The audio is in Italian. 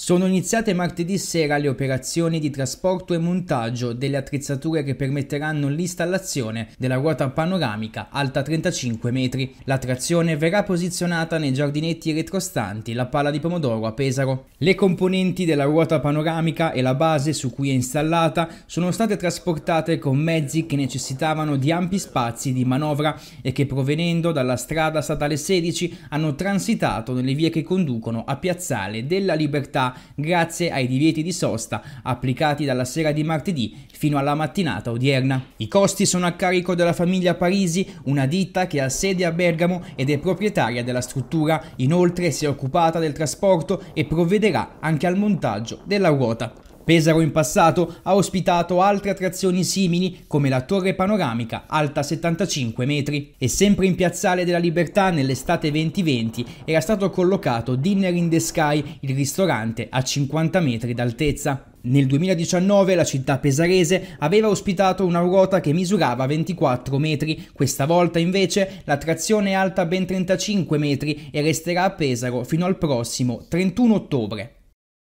Sono iniziate martedì sera le operazioni di trasporto e montaggio delle attrezzature che permetteranno l'installazione della ruota panoramica alta 35 metri. La trazione verrà posizionata nei giardinetti retrostanti la pala di pomodoro a Pesaro. Le componenti della ruota panoramica e la base su cui è installata sono state trasportate con mezzi che necessitavano di ampi spazi di manovra e che provenendo dalla strada statale 16 hanno transitato nelle vie che conducono a Piazzale della Libertà grazie ai divieti di sosta applicati dalla sera di martedì fino alla mattinata odierna. I costi sono a carico della famiglia Parisi, una ditta che ha sede a Bergamo ed è proprietaria della struttura, inoltre si è occupata del trasporto e provvederà anche al montaggio della ruota. Pesaro in passato ha ospitato altre attrazioni simili come la torre panoramica alta 75 metri e sempre in Piazzale della Libertà nell'estate 2020 era stato collocato Dinner in the Sky, il ristorante a 50 metri d'altezza. Nel 2019 la città pesarese aveva ospitato una ruota che misurava 24 metri, questa volta invece l'attrazione è alta ben 35 metri e resterà a Pesaro fino al prossimo 31 ottobre.